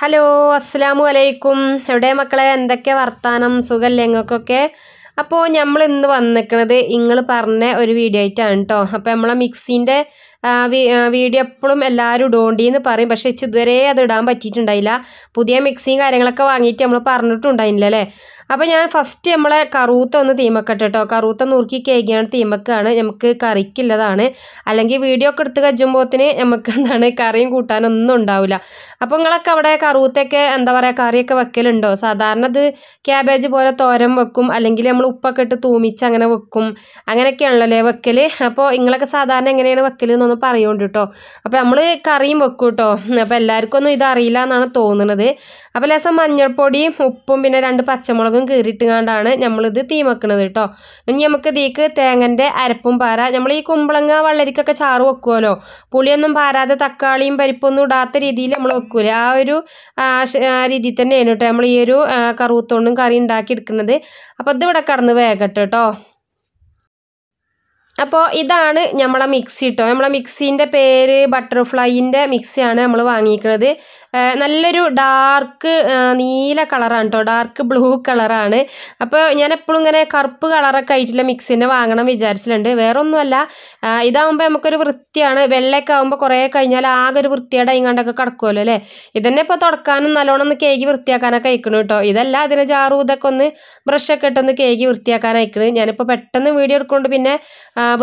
hello അസ്സാം അലൈക്കും എവിടെ മക്കളെ എന്തൊക്കെ വർത്താനം സുഖമല്ലേ നിങ്ങൾക്കൊക്കെ അപ്പോൾ നമ്മൾ ഇന്ന് വന്നിരിക്കുന്നത് നിങ്ങൾ പറഞ്ഞ ഒരു വീഡിയോ ആയിട്ടാണ് കേട്ടോ അപ്പോൾ നമ്മളെ മിക്സിൻ്റെ വീഡിയോ എപ്പോഴും എല്ലാവരും ഇടുകൊണ്ടിന്ന് പറയും പക്ഷേ ഇതുവരെ അത് ഇടാൻ പറ്റിയിട്ടുണ്ടായില്ല പുതിയ മിക്സിയും കാര്യങ്ങളൊക്കെ വാങ്ങിയിട്ട് നമ്മൾ പറഞ്ഞിട്ടുണ്ടായില്ല അല്ലേ അപ്പോൾ ഞാൻ ഫസ്റ്റ് നമ്മളെ കറൂത്ത ഒന്ന് തീമക്കട്ടെ കേട്ടോ കറൂത്ത നുറുക്കി കേക്കാണ് തീമക്കാണ് നമുക്ക് കറിക്കുള്ളതാണ് അല്ലെങ്കിൽ വീഡിയോ ഒക്കെ എടുത്ത് കജ്ജുമ്പോത്തിന് നമുക്ക് എന്താണ് കറിയും കൂട്ടാനൊന്നും ഉണ്ടാവില്ല അപ്പോൾ നിങ്ങളൊക്കെ അവിടെ കറൂത്തൊക്കെ എന്താ പറയുക കറിയൊക്കെ വെക്കലുണ്ടോ സാധാരണ ഇത് ക്യാബേജ് പോലെ തോരൻ വെക്കും അല്ലെങ്കിൽ നമ്മൾ ഉപ്പൊക്കെ ഇട്ട് തൂമിച്ച് അങ്ങനെ വെക്കും അങ്ങനെയൊക്കെയാണല്ലോ അല്ലേ വെക്കൽ അപ്പോൾ നിങ്ങളൊക്കെ സാധാരണ എങ്ങനെയാണ് വെക്കൽ എന്നൊന്ന് പറയുന്നുണ്ട് കേട്ടോ അപ്പോൾ നമ്മൾ കറിയും വെക്കും കേട്ടോ അപ്പോൾ എല്ലാവർക്കും ഒന്നും ഇത് അറിയില്ല എന്നാണ് തോന്നുന്നത് അപ്പോൾ ലേസം മഞ്ഞൾപ്പൊടിയും ഉപ്പും പിന്നെ രണ്ട് പച്ചമുളക് ഭാഗം കീറിയിട്ടുകൊണ്ടാണ് നമ്മളിത് തീ വെക്കുന്നത് കേട്ടോ ഇനി നമുക്ക് തീക്ക് തേങ്ങൻ്റെ അരപ്പും പാര നമ്മൾ ഈ കുമ്പളങ്ങ വള്ളരിക്കൊക്കെ ചാറ് വെക്കുമല്ലോ പുളിയൊന്നും പാരാതെ തക്കാളിയും പരിപ്പൊന്നും ഇടാത്ത രീതിയിൽ നമ്മൾ വെക്കൂല ആ ഒരു രീതിയിൽ തന്നെയാണ് കേട്ടോ നമ്മൾ ഈ ഒരു കറുവത്തോണ്ടും കറി ഉണ്ടാക്കി എടുക്കുന്നത് അപ്പോൾ ഇതിവിടെ കടന്ന് വേഗട്ടെ കേട്ടോ അപ്പോൾ ഇതാണ് നമ്മളെ മിക്സി കേട്ടോ നമ്മളെ മിക്സീൻ്റെ പേര് ബട്ടർഫ്ലൈൻ്റെ മിക്സിയാണ് നമ്മൾ വാങ്ങിയിരിക്കുന്നത് നല്ലൊരു ഡാർക്ക് നീല കളറാണ് കേട്ടോ ഡാർക്ക് ബ്ലൂ കളറാണ് അപ്പോൾ ഞാൻ എപ്പോഴും ഇങ്ങനെ കറുപ്പ് കളറൊക്കെ ആയിട്ടില്ല മിക്സിൻ്റെ വാങ്ങണം വിചാരിച്ചിട്ടുണ്ട് വേറൊന്നുമല്ല ഇതാകുമ്പോൾ നമുക്കൊരു വൃത്തിയാണ് വെള്ളയൊക്കെ ആകുമ്പോൾ കുറേ കഴിഞ്ഞാൽ ആകെ ഒരു വൃത്തിയുടെ ഇങ്ങാണ്ടൊക്കെ കിടക്കുമല്ലോ അല്ലേ ഇതന്നെ ഇപ്പോൾ തുടക്കാനും നല്ലോണം ഒന്ന് കേക്ക് വൃത്തിയാക്കാനൊക്കെ അയക്കണം കേട്ടോ ഇതല്ല അതിന് ജാറും ഇതൊക്കെ ഒന്ന് ബ്രഷൊക്കെ ഇട്ടൊന്ന് കേക്ക് വൃത്തിയാക്കാൻ അയക്കണം ഞാനിപ്പോൾ പെട്ടെന്ന് വീഡിയോ എടുക്കൊണ്ട് പിന്നെ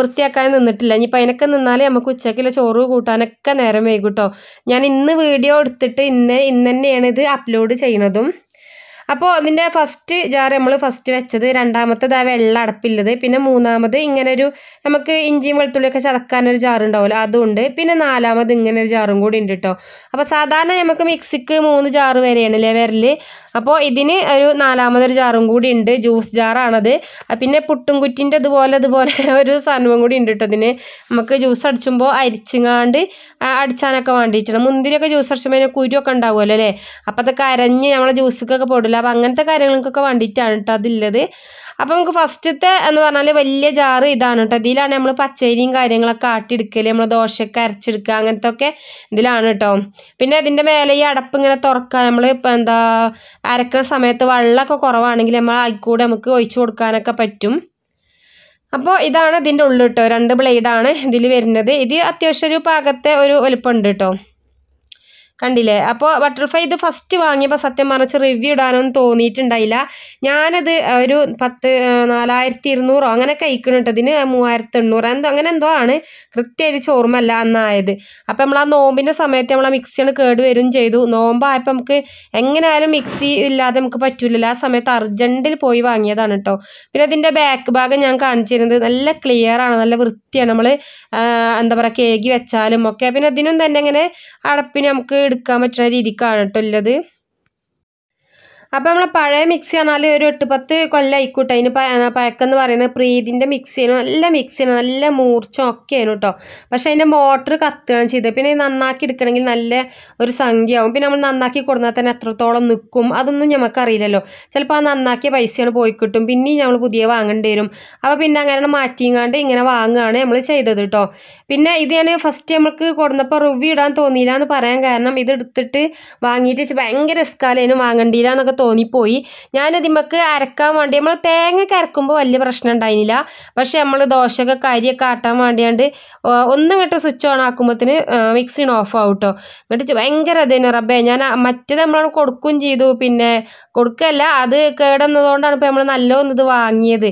വൃത്തിയാക്കാൻ നിന്നിട്ടില്ല ഇനിയിപ്പോൾ അതിനൊക്കെ നിന്നാലേ നമുക്ക് ഉച്ചയ്ക്കുള്ള ചോറ് കൂട്ടാനൊക്കെ നേരം വൈകും കേട്ടോ ഞാൻ ഇന്ന് വീഡിയോ എടുത്തിട്ട് ഇന്ന് ഇന്ന് തന്നെയാണ് ഇത് അപ്ലോഡ് ചെയ്യണതും അപ്പോൾ ഇതിൻ്റെ ഫസ്റ്റ് ജാർ നമ്മൾ ഫസ്റ്റ് വെച്ചത് രണ്ടാമത്തേത് ആ വെള്ള അടപ്പില്ലത് പിന്നെ മൂന്നാമത് ഇങ്ങനെ ഒരു നമുക്ക് ഇഞ്ചിയും വെളുത്തുള്ളിയൊക്കെ ചതക്കാനൊരു ജാറുണ്ടാവില്ല അതുകൊണ്ട് പിന്നെ നാലാമത് ഇങ്ങനെ ഒരു ജാറും കൂടി ഉണ്ട് കേട്ടോ അപ്പോൾ സാധാരണ നമുക്ക് മിക്സിക്ക് മൂന്ന് ജാറ് വരെയാണ് ലെവറിൽ അപ്പോൾ ഇതിന് ഒരു നാലാമതൊരു ജാറും കൂടി ഉണ്ട് ജ്യൂസ് ജാറാണത് പിന്നെ പുട്ടും കുറ്റിൻ്റെ അതുപോലെ അതുപോലെ ഒരു സാധനവും കൂടി ഉണ്ട് കേട്ടോ ഇതിന് നമുക്ക് ജ്യൂസ് അടിച്ചുമ്പോൾ അരിച്ചിങ്ങാണ്ട് അടിച്ചാനൊക്കെ വേണ്ടിയിട്ടാണ് മുന്തിരിയൊക്കെ ജ്യൂസ് അടിച്ചുമ്പോൾ അതിന് കുരുവൊക്കെ ഉണ്ടാവുമല്ലോ അല്ലേ അപ്പോൾ അതൊക്കെ അരഞ്ഞ് നമ്മളെ ജ്യൂസൊക്കെ പൊടില്ല അപ്പം അങ്ങനത്തെ കാര്യങ്ങൾക്കൊക്കെ വേണ്ടിയിട്ടാണ് കേട്ടോ അതുള്ളത് അപ്പോൾ നമുക്ക് ഫസ്റ്റത്തെ എന്ന് പറഞ്ഞാൽ വലിയ ജാറ് ഇതാണ് കേട്ടോ ഇതിലാണ് നമ്മൾ പച്ചരിയും കാര്യങ്ങളൊക്കെ ആട്ടിയെടുക്കൽ നമ്മൾ ദോശയൊക്കെ അരച്ചെടുക്കുക അങ്ങനത്തെ ഒക്കെ ഇതിലാണ് കേട്ടോ പിന്നെ അതിൻ്റെ മേലെ ഈ അടപ്പ് ഇങ്ങനെ തുറക്കുക നമ്മൾ ഇപ്പം എന്താ അരക്കുന്ന സമയത്ത് വെള്ളമൊക്കെ കുറവാണെങ്കിൽ നമ്മൾ അതിൽക്കൂടെ നമുക്ക് ഒഴിച്ചു കൊടുക്കാനൊക്കെ പറ്റും അപ്പോൾ ഇതാണ് ഇതിൻ്റെ ഉള്ളിട്ടോ രണ്ട് ബ്ലേഡാണ് ഇതിൽ വരുന്നത് ഇത് അത്യാവശ്യം ഒരു പാകത്തെ ഒരു വലുപ്പമുണ്ട് കേട്ടോ കണ്ടില്ലേ അപ്പോൾ ബട്ടർഫ്ലൈ ഇത് ഫസ്റ്റ് വാങ്ങിയപ്പോൾ സത്യം മറിച്ച് റിവ്യൂ ഇടാനൊന്നും തോന്നിയിട്ടുണ്ടായില്ല ഞാനത് ഒരു പത്ത് നാലായിരത്തി ഇരുന്നൂറോ അങ്ങനെ കഴിക്കണം കേട്ടതിന് മൂവായിരത്തി എണ്ണൂറ് എന്തോ അങ്ങനെ എന്തോ ആണ് കൃത്യമായിട്ട് ചോർമല്ല എന്നായത് അപ്പോൾ നമ്മൾ ആ നോമ്പിൻ്റെ സമയത്ത് നമ്മൾ ആ മിക്സിയാണ് കേട് വരും ചെയ്തു നോമ്പായപ്പോൾ നമുക്ക് എങ്ങനെയായാലും മിക്സി ഇല്ലാതെ നമുക്ക് പറ്റില്ലല്ലോ ആ സമയത്ത് അർജൻറ്റിൽ പോയി വാങ്ങിയതാണ് കേട്ടോ പിന്നെ അതിൻ്റെ ബാക്ക് ഭാഗം ഞാൻ കാണിച്ചിരുന്നത് നല്ല ക്ലിയർ ആണ് നല്ല വൃത്തിയാണ് നമ്മൾ എന്താ പറയുക കേകി വെച്ചാലും ഒക്കെ പിന്നെ അതിനും തന്നെ ഇങ്ങനെ അടപ്പിന് നമുക്ക് എടുക്കാൻ പറ്റുന്ന രീതിക്കാണ് കേട്ടോ ഉള്ളത് അപ്പോൾ നമ്മൾ പഴയ മിക്സി പറഞ്ഞാൽ ഒരു എട്ട് പത്ത് കൊല്ലം ആയിക്കോട്ടെ അതിന് എന്ന് പറയുന്നത് പ്രീതിൻ്റെ മിക്സിയാണ് നല്ല മിക്സിയാണ് നല്ല മൂർച്ചം ഒക്കെയാണ് കേട്ടോ പക്ഷെ അതിൻ്റെ മോട്ടർ കത്തുകയാണ് ചെയ്തത് പിന്നെ നന്നാക്കി എടുക്കണമെങ്കിൽ നല്ല ഒരു സംഖ്യയാവും പിന്നെ നമ്മൾ നന്നാക്കി കൊടുത്താൽ തന്നെ എത്രത്തോളം നിൽക്കും അതൊന്നും നമുക്കറിയില്ലല്ലോ ചിലപ്പോൾ ആ നന്നാക്കിയ പൈസയാണ് പോയി കിട്ടും പിന്നെയും നമ്മൾ പുതിയ വാങ്ങേണ്ടി വരും അപ്പോൾ പിന്നെ അങ്ങനെ മാറ്റിങ്ങാണ്ട് ഇങ്ങനെ വാങ്ങുകയാണ് നമ്മൾ ചെയ്തത് കേട്ടോ പിന്നെ ഇത് ഞാൻ ഫസ്റ്റ് നമ്മൾക്ക് കൊടുത്തപ്പോൾ റിവ്യൂ ഇടാൻ തോന്നിയില്ല എന്ന് പറയാൻ കാരണം ഇത് എടുത്തിട്ട് വാങ്ങിയിട്ട് ഭയങ്കര സ്കാലേനും വാങ്ങേണ്ടിയില്ല എന്നൊക്കെ തോന്നിപ്പോയി നമുക്ക് അരക്കാൻ വേണ്ടി നമ്മൾ തേങ്ങ കരക്കുമ്പോൾ വലിയ പ്രശ്നം ഉണ്ടായിരുന്നില്ല പക്ഷെ നമ്മൾ ദോശയൊക്കെ കരിയൊക്കെ ആട്ടാൻ വേണ്ടിയാണ്ട് ഒന്നും കേട്ട് സ്വിച്ച് ഓൺ ആക്കുമ്പോഴത്തേന് മിക്സിന് ഓഫ് ആവും കേട്ടോ എന്നിട്ട് ഭയങ്കര ഇതന്നെ റബ്ബേ ഞാൻ മറ്റേത് നമ്മൾ കൊടുക്കും ചെയ്തു പിന്നെ കൊടുക്കല്ല അത് കേടുന്നതുകൊണ്ടാണ് ഇപ്പോൾ നമ്മൾ നല്ലോന്ന് ഇത് വാങ്ങിയത്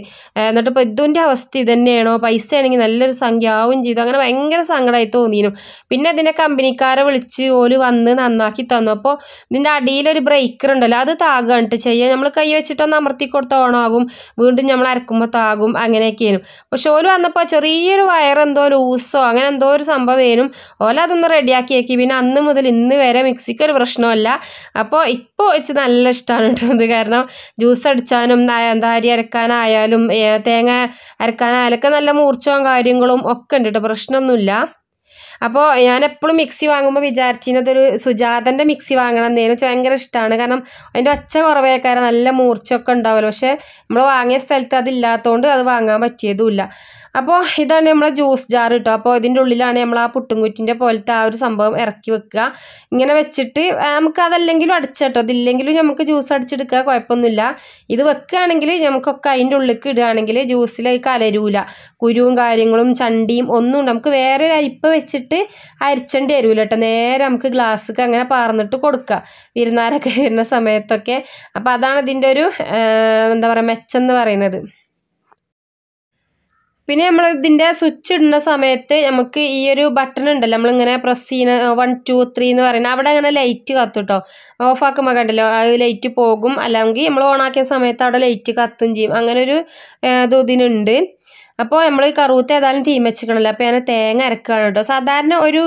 എന്നിട്ട് ഇപ്പോൾ ഇതിൻ്റെ അവസ്ഥ ഇതന്നെയാണോ പൈസ ആണെങ്കിൽ നല്ലൊരു സംഖ്യ ആവും ചെയ്തു അങ്ങനെ ഭയങ്കര സങ്കടമായി തോന്നിയിരുന്നു പിന്നെ അതിൻ്റെ കമ്പനിക്കാരെ വിളിച്ച് ഓല് വന്ന് നന്നാക്കി തന്നു അപ്പോൾ ഇതിൻ്റെ അടിയിലൊരു ബ്രേക്കർ ഉണ്ടല്ലോ അത് താ ആകുകയാണ് കേട്ടോ ചെയ്യുക നമ്മൾ കൈ വെച്ചിട്ടൊന്ന് അമർത്തി കൊടുത്ത ഓണമാകും വീണ്ടും നമ്മൾ അരക്കുമ്പോൾ താകും അങ്ങനെയൊക്കെയായിരുന്നു അപ്പോൾ ഷോല് വന്നപ്പോൾ ചെറിയൊരു വയർ എന്തോ ലൂസോ അങ്ങനെ എന്തോ ഒരു സംഭവം സംഭവമായിരുന്നു ഓല അതൊന്ന് റെഡിയാക്കിയേക്കി പിന്നെ അന്ന് മുതൽ ഇന്ന് വരെ മിക്സിക്ക് ഒരു പ്രശ്നമല്ല അപ്പോൾ ഇപ്പോൾ വെച്ച് നല്ല ഇഷ്ടമാണ് കേട്ടോ ഇത് കാരണം ജ്യൂസ് അടിച്ചാനും എന്താ അരി അരക്കാനായാലും തേങ്ങ അരക്കാനായാലും ഒക്കെ നല്ല മൂർച്ചവും കാര്യങ്ങളും ഒക്കെ ഉണ്ട് കേട്ടോ പ്രശ്നമൊന്നുമില്ല അപ്പോൾ ഞാൻ എപ്പോഴും മിക്സി വാങ്ങുമ്പോൾ വിചാരിച്ചിരുന്നതൊരു സുജാതൻ്റെ മിക്സി വാങ്ങണം വെച്ചാൽ ഭയങ്കര ഇഷ്ടമാണ് കാരണം അതിൻ്റെ ഒച്ച കുറവേക്കാരം നല്ല മൂർച്ചൊക്കെ ഉണ്ടാവുമല്ലോ പക്ഷേ നമ്മൾ വാങ്ങിയ സ്ഥലത്ത് അതില്ലാത്തതുകൊണ്ട് അത് വാങ്ങാൻ പറ്റിയതുമില്ല അപ്പോൾ ഇതാണ് നമ്മളെ ജ്യൂസ് ജാർ കേട്ടോ അപ്പോൾ ഇതിൻ്റെ ഉള്ളിലാണ് നമ്മൾ ആ പുട്ടുംകുറ്റിൻ്റെ പോലത്തെ ആ ഒരു സംഭവം ഇറക്കി വെക്കുക ഇങ്ങനെ വെച്ചിട്ട് നമുക്ക് അതല്ലെങ്കിലും അടിച്ചിട്ടോ അതില്ലെങ്കിലും നമുക്ക് ജ്യൂസ് അടിച്ചെടുക്കുക കുഴപ്പമൊന്നുമില്ല ഇത് വെക്കുകയാണെങ്കിൽ നമുക്കൊക്കെ അതിൻ്റെ ഉള്ളിലേക്ക് ഇടുകയാണെങ്കിൽ ജ്യൂസിലേക്ക് കലരൂല കുരുവും കാര്യങ്ങളും ചണ്ടിയും ഒന്നും നമുക്ക് വേറെ ഒരു അരിപ്പ് വെച്ചിട്ട് അരിച്ചേണ്ടി വരൂല കേട്ടോ നേരെ നമുക്ക് ഗ്ലാസ്സൊക്കെ അങ്ങനെ പറന്നിട്ട് കൊടുക്കുക വിരുന്നാരൊക്കെ വരുന്ന സമയത്തൊക്കെ അപ്പോൾ അതാണ് ഇതിൻ്റെ ഒരു എന്താ പറയുക മെച്ചം എന്ന് പറയുന്നത് പിന്നെ നമ്മൾ ഇതിൻ്റെ സ്വിച്ച് ഇടുന്ന സമയത്ത് നമുക്ക് ഈ ഒരു ബട്ടൺ ഉണ്ടല്ലോ നമ്മളിങ്ങനെ പ്രസ് ചെയ്യുന്ന വൺ ടു ത്രീ എന്ന് പറയുന്നത് അവിടെ അങ്ങനെ ലൈറ്റ് കത്തുട്ടോ ആക്കുമ്പോൾ കണ്ടല്ലോ അത് ലൈറ്റ് പോകും അല്ലെങ്കിൽ നമ്മൾ ഓണാക്കിയ സമയത്ത് അവിടെ ലൈറ്റ് കത്തും ചെയ്യും അങ്ങനെ ഒരു ഇത് ഇതിനുണ്ട് അപ്പോൾ നമ്മൾ കറുവത്ത് ഏതായാലും തീമച്ചിക്കണമല്ലോ അപ്പോൾ ഞാൻ തേങ്ങ അരക്കുകയാണ് കേട്ടോ സാധാരണ ഒരു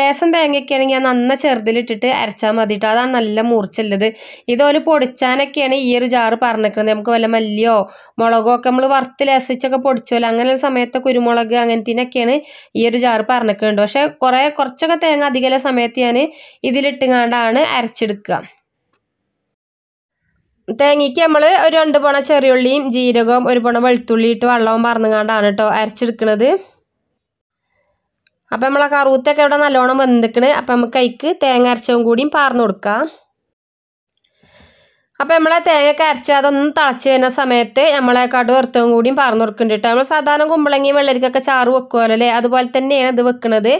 ലേസം തേങ്ങയൊക്കെയാണെങ്കിൽ ഞാൻ നന്ന ചെറുതിലിട്ടിട്ട് അരച്ചാൽ മതി കേട്ടോ അതാണ് നല്ല മൂർച്ചുള്ളത് ഇതൊരു പൊടിച്ചാനൊക്കെയാണ് ഈ ഒരു ജാറ് പറഞ്ഞിരിക്കുന്നത് നമുക്ക് വല്ല മല്ലിയോ മുളകോ ഒക്കെ നമ്മൾ വറുത്ത് ലേസിച്ചൊക്കെ പൊടിച്ചോല്ലോ അങ്ങനെ ഒരു സമയത്ത് കുരുമുളക് അങ്ങനത്തിനൊക്കെയാണ് ഈ ഒരു ജാറ് പറഞ്ഞിരിക്കുന്നത് പക്ഷേ കുറേ കുറച്ചൊക്കെ തേങ്ങ അധികമുള്ള സമയത്ത് ഞാൻ ഇതിലിട്ടുങ്ങാണ്ടാണ് അരച്ചെടുക്കുക തേങ്ങയ്ക്ക് നമ്മൾ ഒരു രണ്ട് പണ ചെറിയുള്ളിയും ജീരകവും ഒരു പണ വെളുത്തുള്ളി ഇട്ട് വെള്ളവും പറഞ്ഞുകൊണ്ടാണ് കേട്ടോ അരച്ചെടുക്കുന്നത് അപ്പം നമ്മളെ കറുവത്തൊക്കെ ഇവിടെ നല്ലോണം വെന്തിക്കണ് അപ്പം നമുക്ക് അതിക്ക് തേങ്ങ അരച്ചതും കൂടിയും പാർന്നു കൊടുക്കാം അപ്പം നമ്മളെ തേങ്ങയൊക്കെ അരച്ച് അതൊന്നും തിളച്ച് വരുന്ന സമയത്ത് നമ്മളെ കടു വറുത്തവും കൂടിയും പാർന്നു കൊടുക്കുന്നുണ്ട് കേട്ടോ നമ്മൾ സാധാരണ കുമ്പളങ്ങി വെള്ളരിക്കൊക്കെ ചാറ് വെക്കുമല്ലോ അല്ലേ അതുപോലെ തന്നെയാണ് ഇത് വെക്കുന്നത്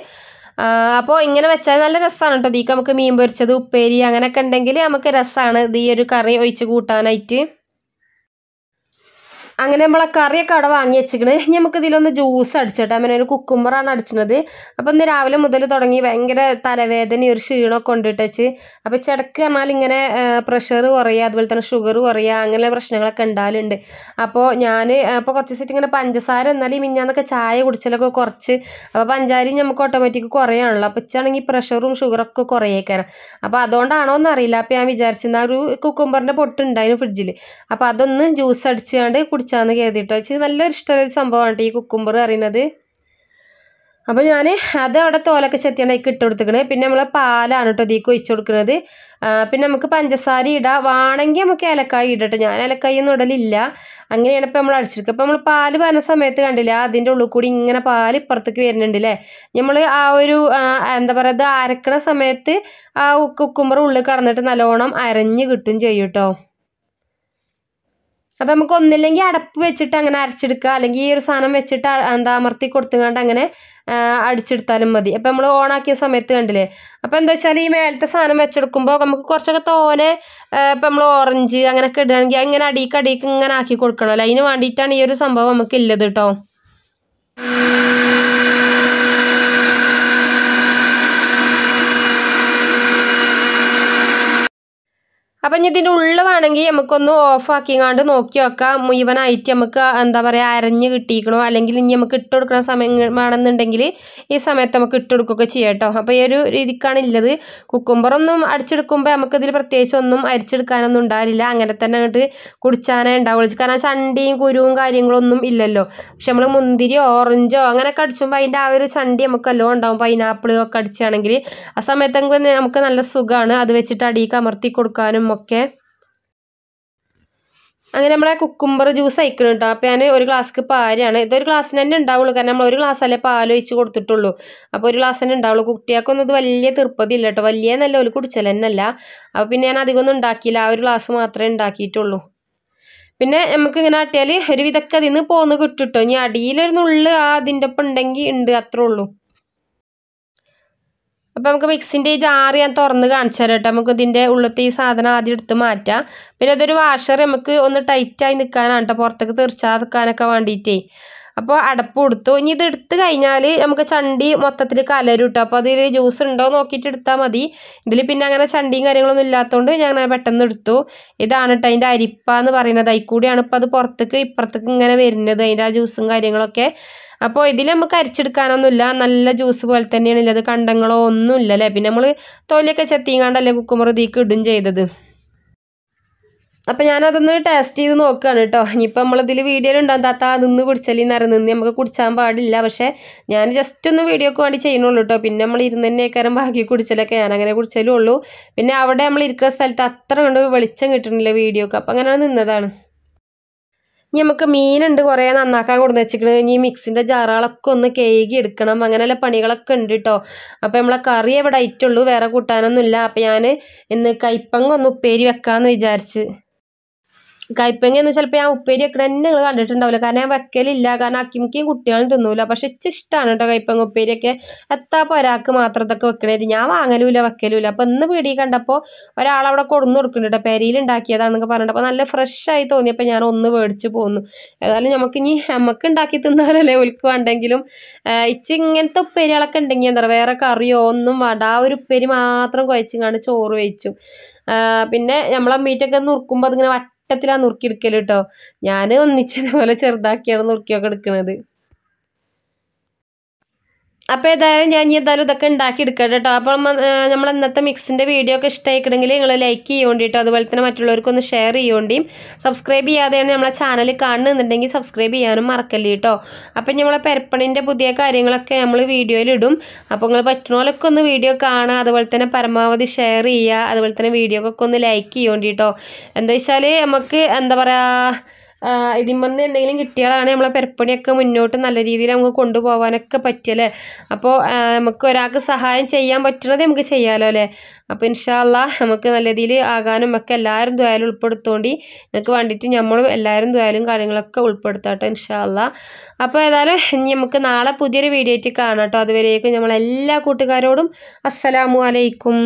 അപ്പോൾ ഇങ്ങനെ വെച്ചാൽ നല്ല രസമാണ് കേട്ടോ ദീക്ക് നമുക്ക് മീൻ പൊരിച്ചത് ഉപ്പേരി അങ്ങനെയൊക്കെ ഉണ്ടെങ്കിൽ നമുക്ക് രസമാണ് ഈ ഒരു കറി ഒഴിച്ച് കൂട്ടാനായിട്ട് അങ്ങനെ നമ്മളെ കറിയൊക്കെ അവിടെ വാങ്ങി വെച്ചിക്കണ് നമുക്ക് ഇതിലൊന്ന് ജ്യൂസ് അടിച്ചിട്ട് അങ്ങനെ ഒരു കുക്കുമ്പറാണ് അടിച്ചത് അപ്പോൾ ഇന്ന് രാവിലെ മുതൽ തുടങ്ങി ഭയങ്കര തലവേദന ഒരു ക്ഷീണമൊക്കെ ഉണ്ടിട്ടച്ച് അപ്പോൾ ചിടക്ക് പറഞ്ഞാൽ ഇങ്ങനെ പ്രഷർ കുറയുക അതുപോലെ തന്നെ ഷുഗർ കുറയുക അങ്ങനെ പ്രശ്നങ്ങളൊക്കെ ഉണ്ടാവലുണ്ട് അപ്പോൾ ഞാൻ അപ്പോൾ കുറച്ച് ദിവസമായിട്ട് ഇങ്ങനെ പഞ്ചസാര എന്നാലും മിഞ്ഞാന്നൊക്കെ ചായ കുടിച്ചാലൊക്കെ കുറച്ച് അപ്പോൾ പഞ്ചാരി നമുക്ക് ഓട്ടോമാറ്റിക് കുറയാണല്ലോ അപ്പോൾ ഇച്ചാണെങ്കിൽ പ്രഷറും ഷുഗറൊക്കെ കുറയേക്കാരം അപ്പോൾ അതുകൊണ്ടാണോ എന്നറിയില്ല അപ്പോൾ ഞാൻ വിചാരിച്ചിരുന്ന ഒരു കുക്കുമ്പറിൻ്റെ പൊട്ടുണ്ടായിരുന്നു ഫ്രിഡ്ജിൽ അപ്പോൾ അതൊന്ന് ജ്യൂസ് അടിച്ചാണ്ട് കുടിച്ച് പൊരിച്ചാന്ന് കരുതിട്ടോ വെച്ച് നല്ലൊരു ഇഷ്ടമുള്ളൊരു സംഭവമാണ് കേട്ടോ ഈ കുക്കുംബർ പറയുന്നത് അപ്പോൾ ഞാൻ അത് അവിടെ തോലൊക്കെ ചെത്തിയാണ് അതിക്ക് ഇട്ട് കൊടുത്തിക്കണേ പിന്നെ നമ്മൾ പാലാണ് കേട്ടോ ഇതിക്ക് ഒഴിച്ച് കൊടുക്കുന്നത് പിന്നെ നമുക്ക് പഞ്ചസാര ഇടാം വേണമെങ്കിൽ നമുക്ക് ഏലക്കായ ഇടട്ടെ ഞാൻ ഏലക്കായ ഒന്നും ഇടലില്ല അങ്ങനെയാണ് ഇപ്പോൾ നമ്മൾ അടിച്ചെടുക്കുക അപ്പോൾ നമ്മൾ പാല് പറഞ്ഞ സമയത്ത് കണ്ടില്ല അതിൻ്റെ ഉള്ളിൽ കൂടി ഇങ്ങനെ പാല് ഇപ്പുറത്തേക്ക് വരുന്നുണ്ട് അല്ലേ നമ്മൾ ആ ഒരു എന്താ പറയുക ഇത് അരക്കണ സമയത്ത് ആ കുക്കുമ്പർ ഉള്ളിൽ കടന്നിട്ട് നല്ലോണം അരഞ്ഞ് കിട്ടും ചെയ്യും കേട്ടോ അപ്പം നമുക്ക് ഒന്നില്ലെങ്കിൽ അടപ്പ് വെച്ചിട്ട് അങ്ങനെ അരച്ചെടുക്കുക അല്ലെങ്കിൽ ഈ ഒരു സാധനം വെച്ചിട്ട് എന്താ അമർത്തി കൊടുത്തുകൊണ്ട് അങ്ങനെ അടിച്ചെടുത്താലും മതി അപ്പം നമ്മൾ ഓണാക്കിയ സമയത്ത് കണ്ടില്ലേ അപ്പം എന്താ വെച്ചാൽ ഈ മേലത്തെ സാധനം വെച്ചെടുക്കുമ്പോൾ നമുക്ക് കുറച്ചൊക്കെ തോനെ ഇപ്പം നമ്മൾ ഓറഞ്ച് അങ്ങനെയൊക്കെ ഇടുകയാണെങ്കിൽ അങ്ങനെ അടിക്ക് അടിക്ക് ഇങ്ങനെ ആക്കി കൊടുക്കണമല്ലോ അതിന് വേണ്ടിയിട്ടാണ് ഈ ഒരു സംഭവം നമുക്ക് ഇല്ലത് കേട്ടോ അപ്പം ഞാൻ ഇതിൻ്റെ വേണമെങ്കിൽ നമുക്കൊന്ന് ഓഫാക്കിങ്ങാണ്ട് നോക്കി വെക്കാം മുഴുവനായിട്ട് നമുക്ക് എന്താ പറയുക അരഞ്ഞ് കിട്ടിയിക്കണോ അല്ലെങ്കിൽ ഇനി നമുക്ക് ഇട്ട് കൊടുക്കുന്ന വേണമെന്നുണ്ടെങ്കിൽ ഈ സമയത്ത് നമുക്ക് ഇട്ട് കൊടുക്കുകയൊക്കെ ചെയ്യാം കേട്ടോ അപ്പോൾ ഈ ഒരു രീതിക്കാണ് ഉള്ളത് കുക്കുംബറൊന്നും അടിച്ചെടുക്കുമ്പോൾ നമുക്കിതിൽ പ്രത്യേകിച്ച് ഒന്നും അരിച്ചെടുക്കാനൊന്നും ഉണ്ടാവില്ല അങ്ങനെ തന്നെ അങ്ങോട്ട് കുടിച്ചാനേ ഉണ്ടാവുള്ളൂ കാരണം ചണ്ടിയും കുരുവും കാര്യങ്ങളൊന്നും ഇല്ലല്ലോ പക്ഷെ നമ്മൾ മുന്തിരിയോ ഓറഞ്ചോ അങ്ങനെയൊക്കെ അടിച്ചുമ്പോൾ അതിൻ്റെ ആ ഒരു ചണ്ടി നമുക്കല്ലോ ഉണ്ടാവും പൈനാപ്പിൾ ഒക്കെ അടിച്ചാണെങ്കിൽ ആ സമയത്ത് നമുക്ക് നല്ല സുഖമാണ് അത് വെച്ചിട്ട് അടിയിൽ അമർത്തി കൊടുക്കാനും ഒക്കെ അങ്ങനെ നമ്മളെ കുക്കുംബർ ജ്യൂസ് അയക്കണം കേട്ടോ അപ്പോൾ ഞാൻ ഒരു ഗ്ലാസ്ക്ക് പാരയാണ് ഇതൊരു ഗ്ലാസ്സിന് തന്നെ ഉണ്ടാവുള്ളൂ കാരണം നമ്മൾ ഒരു ഗ്ലാസ്സല്ലേ പാലൊഴിച്ച് കൊടുത്തിട്ടുള്ളൂ അപ്പോൾ ഒരു ഗ്ലാസ് തന്നെ ഉണ്ടാവുള്ളൂ കുട്ടികൾക്കൊന്നും ഇത് വലിയ തീർപ്പതി ഇല്ല കേട്ടോ വലിയ നല്ല ഒരു കുടിച്ചൽ തന്നെയല്ല അപ്പോൾ പിന്നെ ഞാൻ അധികമൊന്നും ഉണ്ടാക്കിയില്ല ആ ഒരു ഗ്ലാസ് മാത്രമേ ഉണ്ടാക്കിയിട്ടുള്ളൂ പിന്നെ നമുക്ക് ഇങ്ങനെ ആട്ടിയാൽ ഒരു വിധക്കതിന്ന് അതിൽ കിട്ടും കേട്ടോ ഇനി അടിയിലൊരു നുള്ളു ആ അതിൻ്റെ ഒപ്പം ഉണ്ടെങ്കിൽ ഉണ്ട് അത്രേ ഉള്ളൂ അപ്പോൾ നമുക്ക് മിക്സിൻ്റെ ഈ ജാറ് ഞാൻ തുറന്ന് കാണിച്ചു തരാം കേട്ടോ നമുക്ക് ഇതിൻ്റെ ഉള്ളത്തെ ഈ സാധനം ആദ്യം എടുത്ത് മാറ്റാം പിന്നെ അതൊരു വാഷർ നമുക്ക് ഒന്ന് ടൈറ്റായി നിൽക്കാനാണ് കേട്ടോ പുറത്തേക്ക് തെറിച്ചാതെ നിൽക്കാനൊക്കെ വേണ്ടിയിട്ടേ അപ്പോൾ അടപ്പ് കൊടുത്തു ഇനി ഇത് എടുത്തു കഴിഞ്ഞാൽ നമുക്ക് ചണ്ടി മൊത്തത്തിൽ കലരും കിട്ടും അപ്പോൾ അതിൽ ജ്യൂസ് ഉണ്ടോ നോക്കിയിട്ട് എടുത്താൽ മതി ഇതിൽ പിന്നെ അങ്ങനെ ചണ്ടിയും കാര്യങ്ങളൊന്നും ഇല്ലാത്തതുകൊണ്ട് ഞാൻ പെട്ടെന്ന് എടുത്തു ഇതാണ് കേട്ടോ അതിൻ്റെ അരിപ്പ എന്ന് പറയുന്നത് അതിക്കൂടിയാണ് കൂടിയാണ് ഇപ്പോൾ അത് പുറത്തേക്ക് ഇപ്പുറത്തേക്ക് ഇങ്ങനെ വരുന്നത് അതിൻ്റെ ആ ജ്യൂസും കാര്യങ്ങളൊക്കെ അപ്പോൾ ഇതിൽ നമുക്ക് അരിച്ചെടുക്കാനൊന്നുമില്ല നല്ല ജ്യൂസ് പോലെ തന്നെയാണ് ഇല്ലത് കണ്ടങ്ങളോ ഒന്നുമില്ല അല്ലേ പിന്നെ നമ്മൾ തൊലിയൊക്കെ ചെത്തിങ്ങാണ്ടല്ലേ കുക്കുമറുതീക്ക് ഇടും ചെയ്തത് അപ്പം ഞാനതൊന്ന് ടേസ്റ്റ് ചെയ്ത് നോക്കുകയാണ് കേട്ടോ ഇനിയിപ്പോൾ നമ്മളതിൽ വീഡിയോയിൽ ഉണ്ടാകും താത്ത നിന്ന് കുടിച്ചാലും നിറ നിന്ന് നമുക്ക് കുടിച്ചാൻ പാടില്ല പക്ഷേ ഞാൻ ജസ്റ്റ് ഒന്ന് വീഡിയോക്ക് വേണ്ടി ചെയ്യണുള്ളൂ കേട്ടോ പിന്നെ നമ്മൾ ഇരുന്ന് തന്നെയൊക്കെരം ബാക്കി കുടിച്ചലൊക്കെ ഞാൻ അങ്ങനെ കുടിച്ചാലും ഉള്ളൂ പിന്നെ അവിടെ നമ്മൾ ഇരിക്കുന്ന സ്ഥലത്ത് അത്ര കൊണ്ട് വെളിച്ചം കിട്ടണില്ല വീഡിയോക്ക് അപ്പം അങ്ങനെ നിന്നതാണ് ഇനി നമുക്ക് മീനുണ്ട് കുറേ നന്നാക്കാൻ കൊടുന്ന് വെച്ചിരിക്കണത് ഇനി മിക്സിൻ്റെ ജാറുകളൊക്കെ ഒന്ന് കേകി എടുക്കണം അങ്ങനെയുള്ള പണികളൊക്കെ ഉണ്ട് കേട്ടോ അപ്പോൾ നമ്മളെ കറി എവിടെ ആയിട്ടുള്ളൂ വേറെ കൂട്ടാനൊന്നുമില്ല അപ്പോൾ ഞാൻ ഇന്ന് കൈപ്പങ്ങ ഒന്ന് ഉപ്പേരി വെക്കാമെന്ന് വിചാരിച്ച് കൈപ്പങ്ങ എന്ന് ചിലപ്പോൾ ഞാൻ ഉപ്പേരി വെക്കണ തന്നെ നിങ്ങൾ കണ്ടിട്ടുണ്ടാവില്ല കാരണം ഞാൻ വെക്കലില്ല കാരണം അക്കിമിക്കും കുട്ടികളും തിന്നൂല പക്ഷെ ഇച്ച് ഇഷ്ടമാണ് കേട്ടോ കൈപ്പങ്ങ ഉപ്പേരിയൊക്കെ എത്താ ഒരാൾക്ക് മാത്രം ഇതൊക്കെ വെക്കണേത് ഞാൻ വാങ്ങലുമില്ല വെക്കലുമില്ല അപ്പം ഇന്ന് പീടി കണ്ടപ്പോൾ ഒരാളവിടെ കൊടുന്നു കൊടുക്കുന്നുണ്ട് കേട്ടോ പെരിയിൽ ഉണ്ടാക്കിയതാണെന്നൊക്കെ പറഞ്ഞിട്ട് അപ്പോൾ നല്ല ഫ്രഷായി തോന്നിയപ്പോൾ ഞാൻ ഒന്ന് മേടിച്ച് പോന്നു ഏതായാലും നമുക്ക് ഇനി നമുക്ക് ഉണ്ടാക്കി തിന്നാലല്ലേ ഒലിക്ക് വേണ്ടെങ്കിലും ഇച്ച് ഇങ്ങനത്തെ ഉപ്പേരികളൊക്കെ ഉണ്ടെങ്കിൽ എന്താ പറയുക വേറെ കറിയോ ഒന്നും വേണ്ട ആ ഒരു ഉപ്പേരി മാത്രം കുഴച്ചും കണ്ട് ചോറ് വെച്ചു പിന്നെ നമ്മളെ മീറ്റൊക്കെ നുറുക്കുമ്പോൾ അതിങ്ങനെ വട്ട വട്ടത്തിലാണ് നുറുക്കിയെടുക്കൽ കേട്ടോ ഞാൻ ഒന്നിച്ചതുപോലെ ചെറുതാക്കിയാണ് നുറുക്കിയൊക്കെ എടുക്കുന്നത് അപ്പോൾ ഏതായാലും ഞാൻ ഇനി എന്തായാലും ഇതൊക്കെ ഉണ്ടാക്കിയെടുക്കാം കേട്ടോ അപ്പോൾ നമ്മൾ ഇന്നത്തെ മിക്സിൻ്റെ വീഡിയോ ഒക്കെ ഇഷ്ടമായിക്കിട്ടെങ്കിൽ നിങ്ങൾ ലൈക്ക് ചെയ്യേണ്ടിട്ടോ അതുപോലെ തന്നെ മറ്റുള്ളവർക്കൊന്ന് ഷെയർ ചെയ്യുകൊണ്ടിയും സബ്സ്ക്രൈബ് ചെയ്യാതെയാണ് നമ്മളെ ചാനൽ കാണുന്നുണ്ടെങ്കിൽ സബ്സ്ക്രൈബ് ചെയ്യാനും മറക്കല്ലേ കേട്ടോ അപ്പം നമ്മളെ പെരപ്പണിൻ്റെ പുതിയ കാര്യങ്ങളൊക്കെ നമ്മൾ വീഡിയോയിൽ ഇടും അപ്പോൾ നിങ്ങൾ പറ്റുന്നോലൊക്കെ ഒന്ന് വീഡിയോ കാണുക അതുപോലെ തന്നെ പരമാവധി ഷെയർ ചെയ്യുക അതുപോലെ തന്നെ വീഡിയോ ഒക്കെ ഒന്ന് ലൈക്ക് ചെയ്യേണ്ടിട്ടോ എന്താ വെച്ചാൽ നമുക്ക് എന്താ പറയുക ഇതിമ്മന്ന് എന്തെങ്കിലും കിട്ടിയാലാണ് നമ്മളെ പെരപ്പണിയൊക്കെ മുന്നോട്ട് നല്ല രീതിയിൽ നമുക്ക് കൊണ്ടുപോകാനൊക്കെ പറ്റിയല്ലേ അപ്പോൾ നമുക്ക് ഒരാൾക്ക് സഹായം ചെയ്യാൻ പറ്റണത് നമുക്ക് ചെയ്യാമല്ലോ അല്ലേ അപ്പോൾ ഇൻഷാല്ല നമുക്ക് നല്ല രീതിയിൽ ആകാനും ഒക്കെ എല്ലാവരും ദ്വയാലും ഉൾപ്പെടുത്തുകൊണ്ട് നിങ്ങൾക്ക് വേണ്ടിയിട്ട് നമ്മളും എല്ലാവരും ദ്വയാലും കാര്യങ്ങളൊക്കെ ഉൾപ്പെടുത്താട്ടോ ഇൻഷാല്ല അപ്പോൾ ഏതായാലും ഇനി നമുക്ക് നാളെ പുതിയൊരു വീഡിയോ ആയിട്ട് കാണാം കേട്ടോ അതുവരേക്കും നമ്മളെല്ലാ കൂട്ടുകാരോടും അസ്സലാമു അലൈക്കും